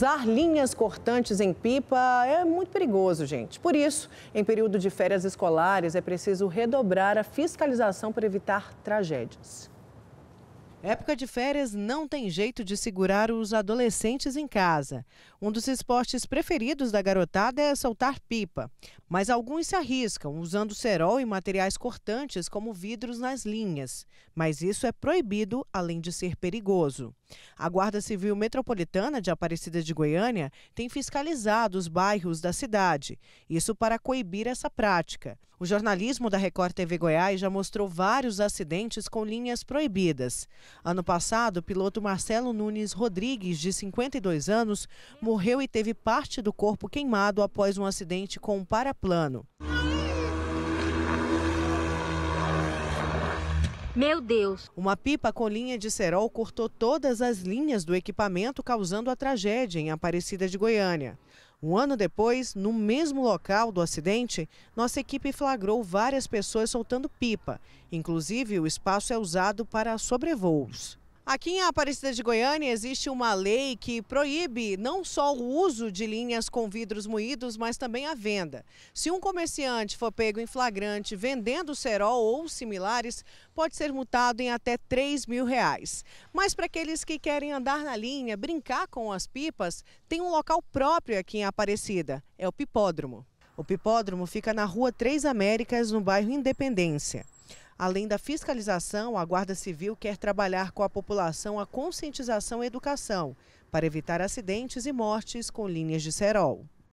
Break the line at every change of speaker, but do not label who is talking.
Usar linhas cortantes em pipa é muito perigoso, gente. Por isso, em período de férias escolares, é preciso redobrar a fiscalização para evitar tragédias. Época de férias não tem jeito de segurar os adolescentes em casa. Um dos esportes preferidos da garotada é soltar pipa, mas alguns se arriscam usando cerol e materiais cortantes como vidros nas linhas. Mas isso é proibido, além de ser perigoso. A Guarda Civil Metropolitana de Aparecida de Goiânia tem fiscalizado os bairros da cidade, isso para coibir essa prática. O jornalismo da Record TV Goiás já mostrou vários acidentes com linhas proibidas. Ano passado, o piloto Marcelo Nunes Rodrigues, de 52 anos, morreu e teve parte do corpo queimado após um acidente com um paraplano. Meu Deus! Uma pipa com linha de cerol cortou todas as linhas do equipamento, causando a tragédia em Aparecida de Goiânia. Um ano depois, no mesmo local do acidente, nossa equipe flagrou várias pessoas soltando pipa. Inclusive, o espaço é usado para sobrevoos. Aqui em Aparecida de Goiânia existe uma lei que proíbe não só o uso de linhas com vidros moídos, mas também a venda. Se um comerciante for pego em flagrante vendendo cerol ou similares, pode ser multado em até 3 mil reais. Mas para aqueles que querem andar na linha, brincar com as pipas, tem um local próprio aqui em Aparecida, é o Pipódromo. O Pipódromo fica na Rua Três Américas, no bairro Independência. Além da fiscalização, a Guarda Civil quer trabalhar com a população a conscientização e educação para evitar acidentes e mortes com linhas de cerol.